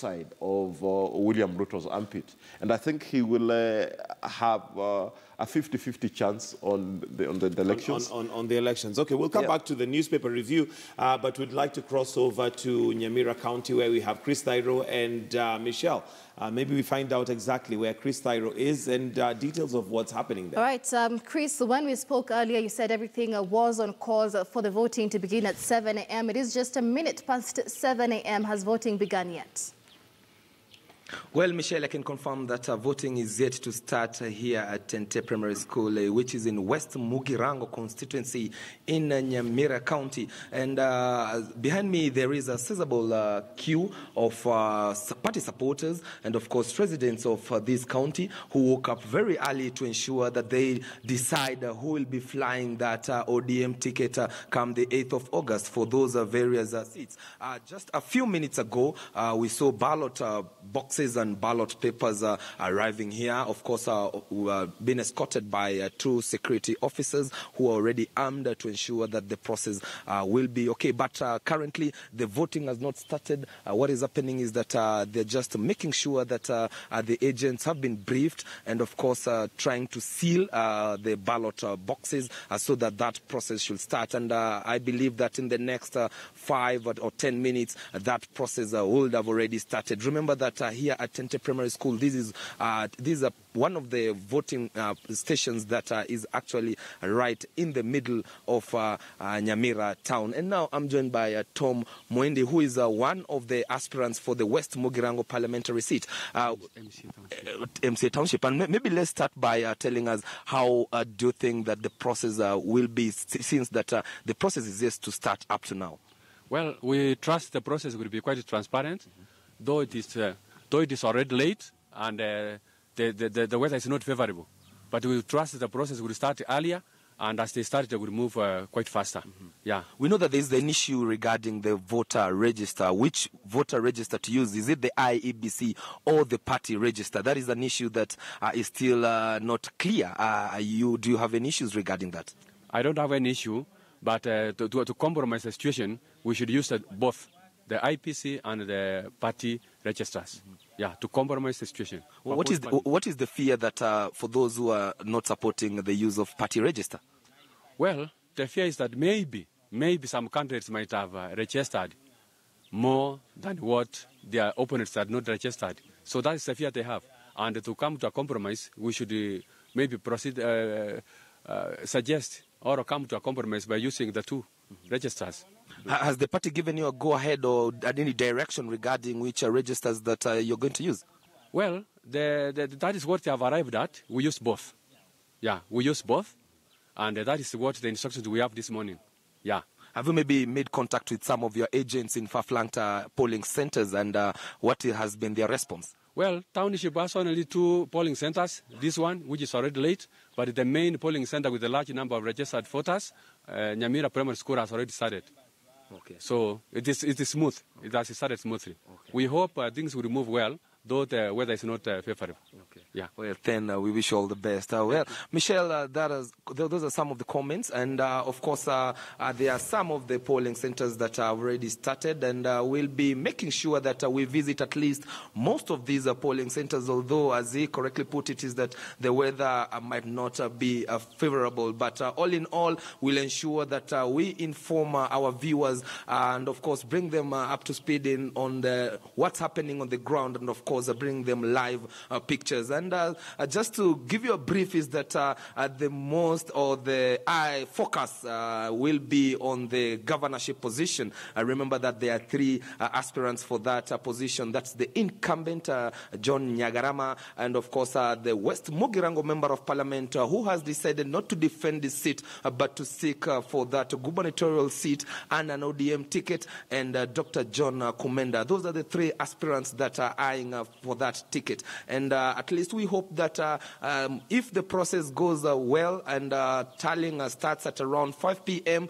side of uh, William Ruto's armpit. And I think he will uh, have uh, a 50-50 chance on the, on the, the elections. On, on, on, the elections. Okay, we'll come yeah. back to the newspaper review, uh, but we'd like to cross over to Nyamira County where we have Chris Thairo and uh, Michelle. Uh, maybe we find out exactly where Chris Thairo is and details of what's happening there. All right, um, Chris, when we spoke earlier, you said everything was on course for the voting to begin at 7 a.m. It is just a minute past 7 a.m. Has voting begun yet? Well, Michelle, I can confirm that uh, voting is yet to start uh, here at Tente Primary School, uh, which is in West Mugirango constituency in uh, Nyamira County. And uh, behind me, there is a sizable uh, queue of party supporters and, of course, residents of this county who woke up very early to ensure that they decide who will be flying that ODM ticket come the 8th of August for those various seats. just a few minutes ago, we saw ballot boxes boxes and ballot papers are arriving here. Of course, uh, we are being escorted by uh, two security officers who are already armed to ensure that the process uh, will be okay. But uh, currently, the voting has not started. Uh, what is happening is that they're just making sure that the agents have been briefed and, of course, trying to seal the ballot boxes so that that process should start. And I believe that in the next five or ten minutes, that process would have already started. Remember that here here at Tente Primary School. This is uh, this one of the voting uh, stations that uh, is actually right in the middle of uh, Nyamira town. And now I'm joined by Tom Moendi, who is one of the aspirants for the West Mugirango parliamentary seat. MC Township. MC Township. And maybe let's start by telling us how do you think that the process will be since that the process is just to start up to now? Well, we trust the process will be quite transparent, mm-hmm. though it is uh, though it is already late and uh, the, the, the, weather is not favorable. But we trust the process will start earlier, and as they start, they will move uh, quite faster. Mm-hmm. Yeah. We know that there is an issue regarding the voter register. Which voter register to use? Is it the IEBC or the party register? That is an issue that uh, is still uh, not clear. Uh, you, do you have any issues regarding that? I don't have an issue, but uh, to, to, to, compromise the situation, we should use uh, both the IPC and the party registers. Mm-hmm. Yeah, to compromise the situation. Well, what is the, what is the fear that uh, for those who are not supporting the use of party register? Well, the fear is that maybe maybe some countries might have uh, registered more than what their opponents had not registered. So that is the fear they have. And to come to a compromise, we should uh, maybe proceed, uh, uh, suggest or come to a compromise by using the 2 mm-hmm. registers. Has the party given you a go ahead or any direction regarding which uh, registers that uh, you're going to use? Well, the, the, that is what they have arrived at. We use both. Yeah, we use both. And uh, that is what the instructions we have this morning. Yeah. Have you maybe made contact with some of your agents in far-flung polling centers and uh, what has been their response? Well, township has only two polling centers. This one, which is already late, but the main polling center with a large number of registered voters, uh, Nyamira Primary School, has already started. Okay. So it is, it is smooth. Okay. It has started smoothly. Okay. We hope uh, things will move well though the uh, weather is not uh, favorable. Okay. Yeah. Well, then uh, we wish you all the best. Uh, well, Michelle, uh, that is, those are some of the comments. And uh, of course, uh, there are some of the polling centers that have already started. And we'll be making sure that we visit at least most of these polling centers. Although, as he correctly put it, is that the weather might not be favorable. But all in all, we'll ensure that we inform our viewers and, of course, bring them up to speed in on the, what's happening on the ground. And, of course, course, bring them live uh, pictures. And uh, uh, just to give you a brief, is that the most or the eye focus will be on the governorship position. I remember that there are three aspirants for that position. That's the incumbent, John Nyagarama, and of course, the West Mugirango member of parliament who has decided not to defend his seat but to seek for that gubernatorial seat and an ODM ticket, and Dr. John Kumenda. Those are the three aspirants that are eyeing uh, for that ticket. And uh, at least we hope that uh, um, if the process goes well and tallying starts at around 5 p.m.,